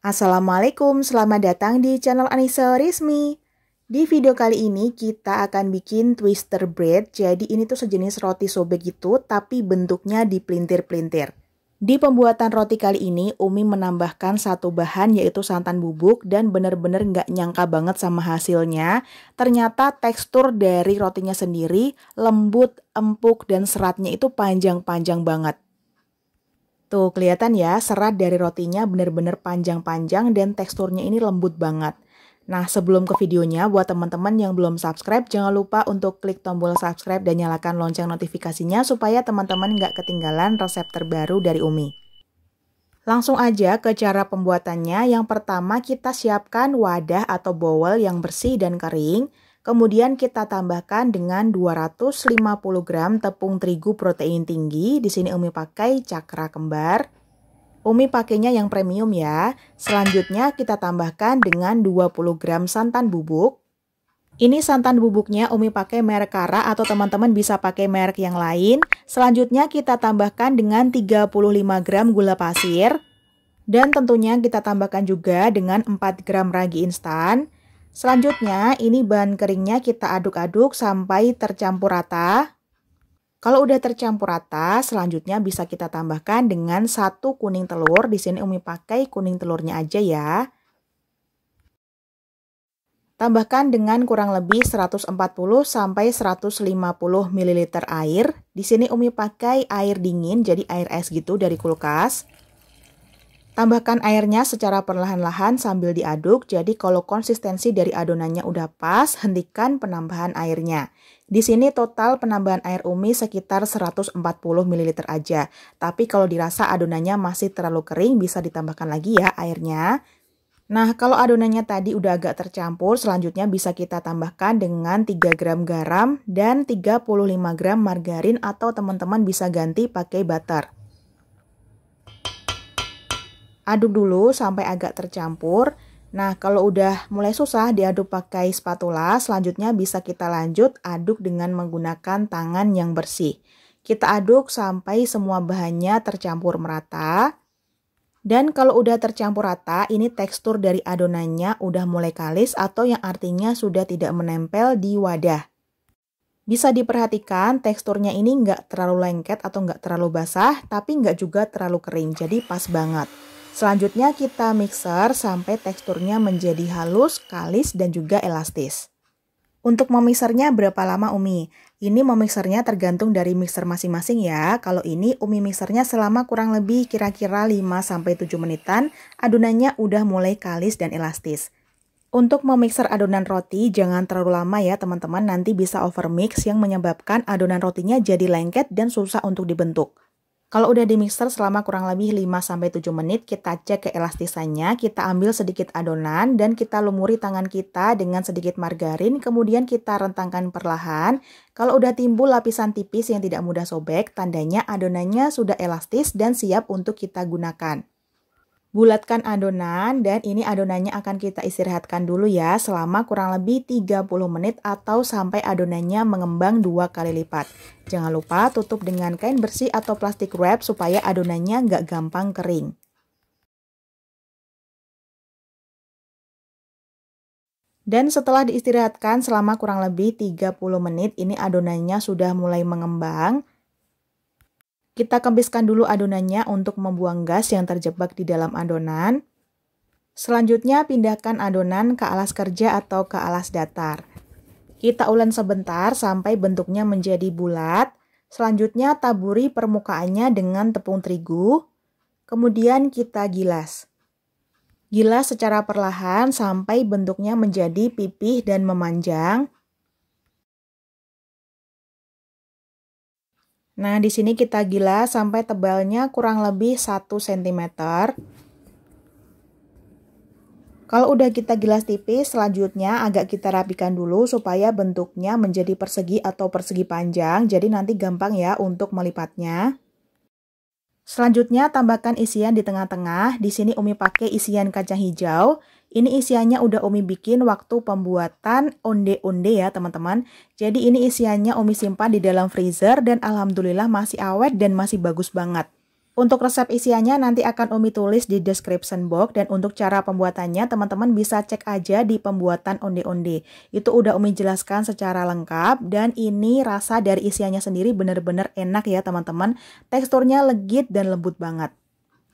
Assalamualaikum, selamat datang di channel Anissa Rizmi Di video kali ini kita akan bikin twister bread, jadi ini tuh sejenis roti sobek gitu tapi bentuknya dipelintir-pelintir. Di pembuatan roti kali ini Umi menambahkan satu bahan yaitu santan bubuk dan bener-bener nggak nyangka banget sama hasilnya. Ternyata tekstur dari rotinya sendiri lembut, empuk, dan seratnya itu panjang-panjang banget. Tuh kelihatan ya serat dari rotinya benar-benar panjang-panjang dan teksturnya ini lembut banget. Nah sebelum ke videonya buat teman-teman yang belum subscribe jangan lupa untuk klik tombol subscribe dan nyalakan lonceng notifikasinya supaya teman-teman nggak ketinggalan resep terbaru dari Umi. Langsung aja ke cara pembuatannya. Yang pertama kita siapkan wadah atau bowl yang bersih dan kering. Kemudian kita tambahkan dengan 250 gram tepung terigu protein tinggi. Di sini Umi pakai cakra kembar. Umi pakainya yang premium ya. Selanjutnya kita tambahkan dengan 20 gram santan bubuk. Ini santan bubuknya Umi pakai merek Kara atau teman-teman bisa pakai merek yang lain. Selanjutnya kita tambahkan dengan 35 gram gula pasir. Dan tentunya kita tambahkan juga dengan 4 gram ragi instan. Selanjutnya, ini bahan keringnya kita aduk-aduk sampai tercampur rata. Kalau udah tercampur rata, selanjutnya bisa kita tambahkan dengan satu kuning telur. Di sini Umi pakai kuning telurnya aja ya. Tambahkan dengan kurang lebih 140 sampai 150 ml air. Di sini Umi pakai air dingin, jadi air es gitu dari kulkas. Tambahkan airnya secara perlahan-lahan sambil diaduk, jadi kalau konsistensi dari adonannya udah pas, hentikan penambahan airnya. Di sini total penambahan air umi sekitar 140 ml aja, tapi kalau dirasa adonannya masih terlalu kering bisa ditambahkan lagi ya airnya. Nah, kalau adonannya tadi udah agak tercampur, selanjutnya bisa kita tambahkan dengan 3 gram garam dan 35 gram margarin atau teman-teman bisa ganti pakai butter. Aduk dulu sampai agak tercampur. Nah, kalau udah mulai susah diaduk pakai spatula, selanjutnya bisa kita lanjut aduk dengan menggunakan tangan yang bersih. Kita aduk sampai semua bahannya tercampur merata. Dan kalau udah tercampur rata, ini tekstur dari adonannya udah mulai kalis atau yang artinya sudah tidak menempel di wadah. Bisa diperhatikan teksturnya ini nggak terlalu lengket atau nggak terlalu basah, tapi nggak juga terlalu kering, jadi pas banget. Selanjutnya kita mixer sampai teksturnya menjadi halus, kalis, dan juga elastis. Untuk memixernya berapa lama Umi? Ini memixernya tergantung dari mixer masing-masing ya. Kalau ini Umi mixernya selama kurang lebih kira-kira 5-7 menitan, adonannya udah mulai kalis dan elastis. Untuk memixer adonan roti, jangan terlalu lama ya teman-teman, nanti bisa overmix yang menyebabkan adonan rotinya jadi lengket dan susah untuk dibentuk. Kalau udah di mixer selama kurang lebih 5-7 menit, kita cek keelastisannya, kita ambil sedikit adonan, dan kita lumuri tangan kita dengan sedikit margarin, kemudian kita rentangkan perlahan. Kalau udah timbul lapisan tipis yang tidak mudah sobek, tandanya adonannya sudah elastis dan siap untuk kita gunakan. Bulatkan adonan dan ini adonannya akan kita istirahatkan dulu ya selama kurang lebih 30 menit atau sampai adonannya mengembang dua kali lipat. Jangan lupa tutup dengan kain bersih atau plastik wrap supaya adonannya nggak gampang kering. Dan setelah diistirahatkan selama kurang lebih 30 menit ini adonannya sudah mulai mengembang. Kita kempiskan dulu adonannya untuk membuang gas yang terjebak di dalam adonan. Selanjutnya, pindahkan adonan ke alas kerja atau ke alas datar. Kita ulen sebentar sampai bentuknya menjadi bulat. Selanjutnya, taburi permukaannya dengan tepung terigu. Kemudian kita gilas. Gilas secara perlahan sampai bentuknya menjadi pipih dan memanjang. Nah, di sini kita gilas sampai tebalnya kurang lebih 1 cm. Kalau udah kita gilas tipis, selanjutnya agak kita rapikan dulu supaya bentuknya menjadi persegi atau persegi panjang, jadi nanti gampang ya untuk melipatnya. Selanjutnya tambahkan isian di tengah-tengah. Di sini Umi pakai isian kacang hijau. Ini isiannya udah Umi bikin waktu pembuatan onde-onde ya teman-teman. Jadi ini isiannya Umi simpan di dalam freezer dan alhamdulillah masih awet dan masih bagus banget. Untuk resep isiannya nanti akan Umi tulis di description box dan untuk cara pembuatannya teman-teman bisa cek aja di pembuatan onde-onde. Itu udah Umi jelaskan secara lengkap dan ini rasa dari isiannya sendiri bener-bener enak ya teman-teman. Teksturnya legit dan lembut banget.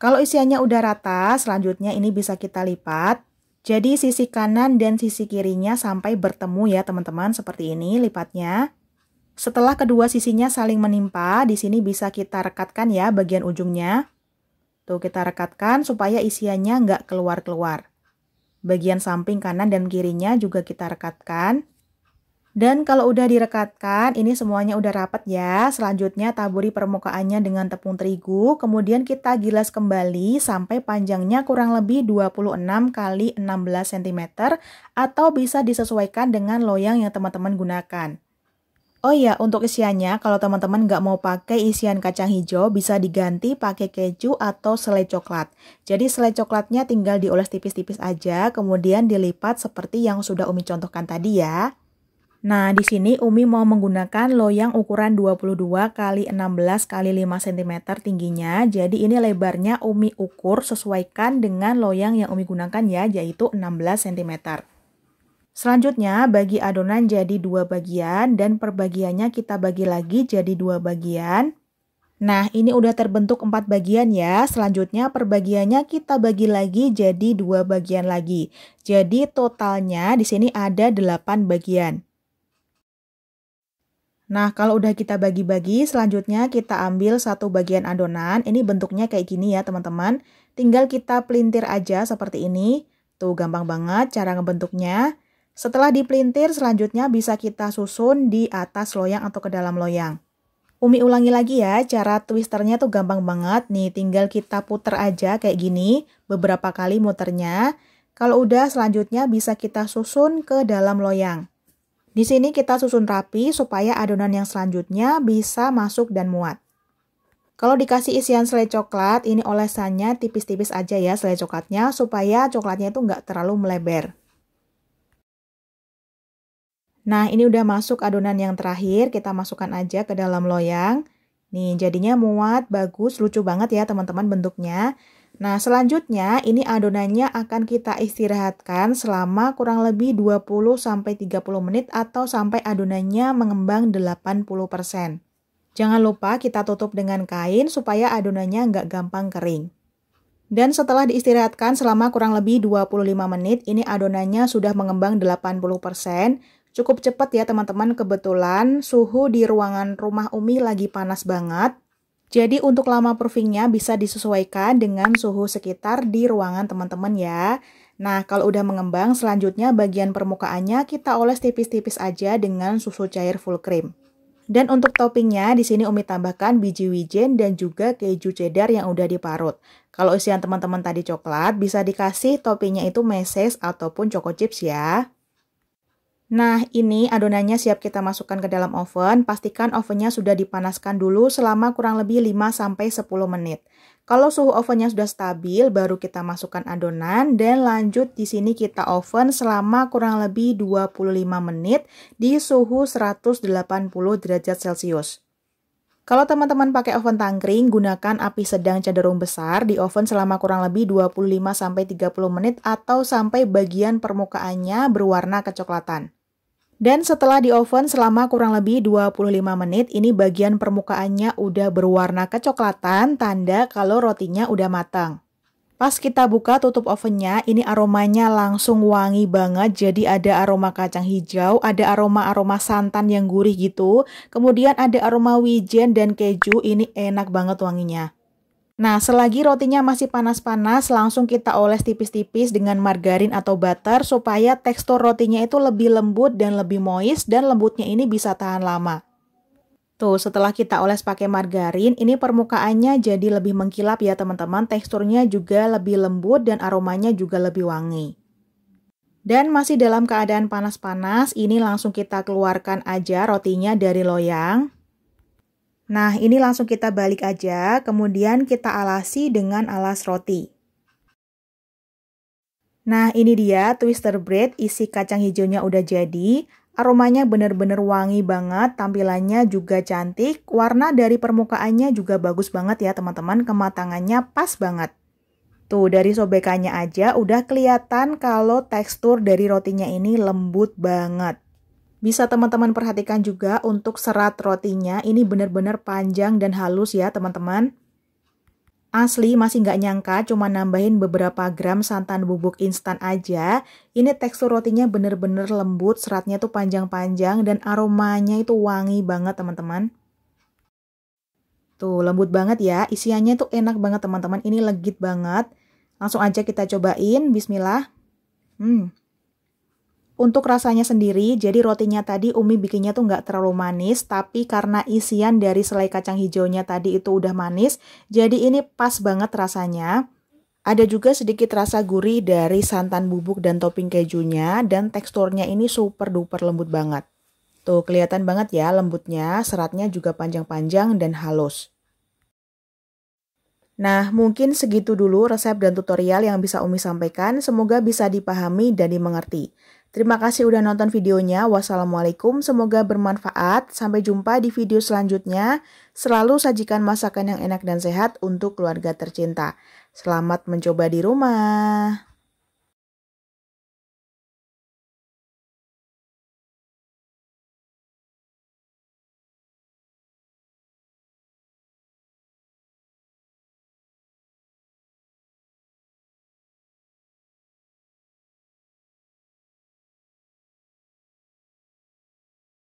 Kalau isiannya udah rata, selanjutnya ini bisa kita lipat jadi sisi kanan dan sisi kirinya sampai bertemu ya teman-teman seperti ini lipatnya. Setelah kedua sisinya saling menimpa, di sini bisa kita rekatkan ya bagian ujungnya. Tuh kita rekatkan supaya isiannya nggak keluar-keluar. Bagian samping kanan dan kirinya juga kita rekatkan. Dan kalau udah direkatkan, ini semuanya udah rapat ya. Selanjutnya taburi permukaannya dengan tepung terigu, kemudian kita gilas kembali sampai panjangnya kurang lebih 26 kali 16 cm atau bisa disesuaikan dengan loyang yang teman-teman gunakan. Oh iya, untuk isiannya, kalau teman-teman nggak mau pakai isian kacang hijau, bisa diganti pakai keju atau selai coklat. Jadi selai coklatnya tinggal dioles tipis-tipis aja, kemudian dilipat seperti yang sudah Umi contohkan tadi ya. Nah, di sini Umi mau menggunakan loyang ukuran 22 kali 16 kali 5 cm tingginya. Jadi ini lebarnya Umi ukur sesuaikan dengan loyang yang Umi gunakan ya, yaitu 16 cm. Selanjutnya, bagi adonan jadi dua bagian dan perbagiannya kita bagi lagi jadi dua bagian. Nah, ini udah terbentuk empat bagian ya. Selanjutnya, perbagiannya kita bagi lagi jadi dua bagian lagi. Jadi totalnya di sini ada 8 bagian. Nah, kalau udah kita bagi-bagi, selanjutnya kita ambil satu bagian adonan. Ini bentuknya kayak gini ya, teman-teman. Tinggal kita pelintir aja seperti ini. Tuh, gampang banget cara ngebentuknya. Setelah dipelintir, selanjutnya bisa kita susun di atas loyang atau ke dalam loyang. Umi ulangi lagi ya, cara twisternya tuh gampang banget. Nih, tinggal kita puter aja kayak gini, beberapa kali muternya. Kalau udah, selanjutnya bisa kita susun ke dalam loyang. Di sini kita susun rapi supaya adonan yang selanjutnya bisa masuk dan muat. Kalau dikasih isian selai coklat, ini olesannya tipis-tipis aja ya selai coklatnya supaya coklatnya itu nggak terlalu melebar. Nah, ini udah masuk adonan yang terakhir, kita masukkan aja ke dalam loyang. Nih, jadinya muat, bagus, lucu banget ya teman-teman bentuknya. Nah, selanjutnya ini adonannya akan kita istirahatkan selama kurang lebih 20 30 menit atau sampai adonannya mengembang 80%. Jangan lupa kita tutup dengan kain supaya adonannya nggak gampang kering. Dan setelah diistirahatkan selama kurang lebih 25 menit, ini adonannya sudah mengembang 80%. Cukup cepat ya teman-teman, kebetulan suhu di ruangan rumah Umi lagi panas banget. Jadi untuk lama proofingnya bisa disesuaikan dengan suhu sekitar di ruangan teman-teman ya. Nah, kalau udah mengembang, selanjutnya bagian permukaannya kita oles tipis-tipis aja dengan susu cair full cream. Dan untuk toppingnya, di sini Umi tambahkan biji wijen dan juga keju cheddar yang udah diparut. Kalau isian teman-teman tadi coklat, bisa dikasih toppingnya itu meses ataupun choco chips ya. Nah, ini adonannya siap kita masukkan ke dalam oven. Pastikan ovennya sudah dipanaskan dulu selama kurang lebih 5-10 menit. Kalau suhu ovennya sudah stabil, baru kita masukkan adonan dan lanjut di sini kita oven selama kurang lebih 25 menit di suhu 180 derajat Celcius. Kalau teman-teman pakai oven tangkring, gunakan api sedang cenderung besar di oven selama kurang lebih 25-30 menit atau sampai bagian permukaannya berwarna kecoklatan. Dan setelah di oven selama kurang lebih 25 menit, ini bagian permukaannya udah berwarna kecoklatan, tanda kalau rotinya udah matang. Pas kita buka tutup ovennya, ini aromanya langsung wangi banget, jadi ada aroma kacang hijau, ada aroma-aroma santan yang gurih gitu, kemudian ada aroma wijen dan keju, ini enak banget wanginya. Nah, selagi rotinya masih panas-panas, langsung kita oles tipis-tipis dengan margarin atau butter supaya tekstur rotinya itu lebih lembut dan lebih moist dan lembutnya ini bisa tahan lama. Tuh, setelah kita oles pakai margarin, ini permukaannya jadi lebih mengkilap ya teman-teman. Teksturnya juga lebih lembut dan aromanya juga lebih wangi. Dan masih dalam keadaan panas-panas, ini langsung kita keluarkan aja rotinya dari loyang. Nah, ini langsung kita balik aja, kemudian kita alasi dengan alas roti. Nah, ini dia twister bread isi kacang hijaunya udah jadi. Aromanya bener-bener wangi banget, tampilannya juga cantik, warna dari permukaannya juga bagus banget ya teman-teman, kematangannya pas banget. Tuh, dari sobekannya aja udah kelihatan kalau tekstur dari rotinya ini lembut banget. Bisa teman-teman perhatikan juga untuk serat rotinya, ini benar-benar panjang dan halus ya teman-teman. Asli masih nggak nyangka cuma nambahin beberapa gram santan bubuk instan aja. Ini tekstur rotinya benar-benar lembut, seratnya tuh panjang-panjang dan aromanya itu wangi banget teman-teman. Tuh lembut banget ya, isiannya tuh enak banget teman-teman, ini legit banget. Langsung aja kita cobain, bismillah. Hmm, untuk rasanya sendiri, jadi rotinya tadi Umi bikinnya tuh nggak terlalu manis, tapi karena isian dari selai kacang hijaunya tadi itu udah manis, jadi ini pas banget rasanya. Ada juga sedikit rasa gurih dari santan bubuk dan topping kejunya dan teksturnya ini super duper lembut banget. Tuh kelihatan banget ya lembutnya, seratnya juga panjang-panjang dan halus. Nah, mungkin segitu dulu resep dan tutorial yang bisa Umi sampaikan. Semoga bisa dipahami dan dimengerti. Terima kasih udah nonton videonya. Wassalamualaikum, semoga bermanfaat. Sampai jumpa di video selanjutnya. Selalu sajikan masakan yang enak dan sehat untuk keluarga tercinta. Selamat mencoba di rumah.